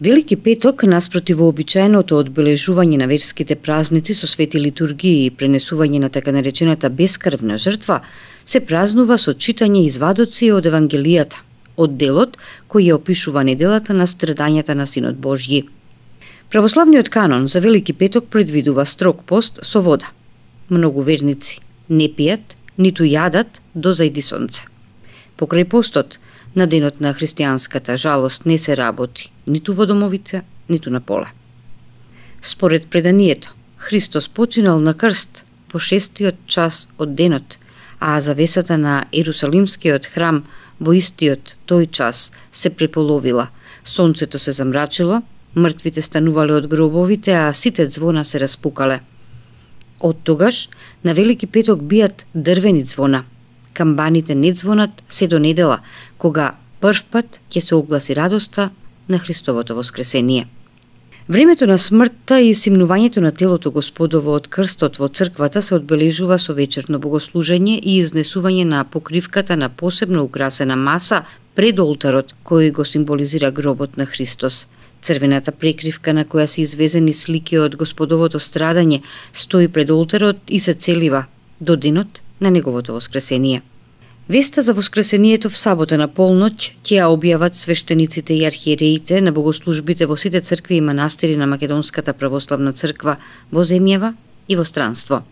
Велики петок, во вообичаеното одбележување на верските празници со свети литургии и пренесување на така наречената бескрвна жртва, се празнува со читање извадоци од Евангелијата, од делот кој ја опишува неделата на страдањата на Синот Божји. Православниот канон за Велики петок предвидува строг пост со вода. Многу верници не пијат, ниту јадат до зајди сонце. Покрај постот, на денот на христијанската жалост не се работи, ниту во домовите, ниту на поле. Според преданието, Христос починал на крст во шестиот час од денот, а завесата на Ерусалимскиот храм во истиот тој час се преполовила, сонцето се замрачило, мртвите станувале од гробовите, а сите звона се распукале. Од тогаш на Велики Петок бијат дрвени звона – камбаните не звонат се до недела, кога првпат ќе се огласи радоста на Христовото воскресение. Времето на смртта и симнувањето на телото Господово од крстот во црквата се одбележува со вечерно богослужење и изнесување на покривката на посебно украсена маса пред олтарот кој го символизира гробот на Христос. Црвената прекривка на која се извезени слики од Господовото страдање стои пред олтарот и се целива до денот на неговото воскресение. Веста за воскресението в сабота на полноќ ќе ја објават свештениците и архиереите на богослужбите во сите цркви и манастири на Македонската православна црква во земјава и во странство.